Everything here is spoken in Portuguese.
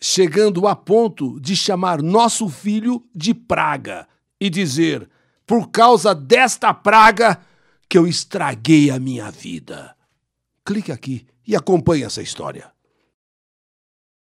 chegando a ponto de chamar nosso filho de praga e dizer: por causa desta praga que eu estraguei a minha vida. Clique aqui e acompanhe essa história.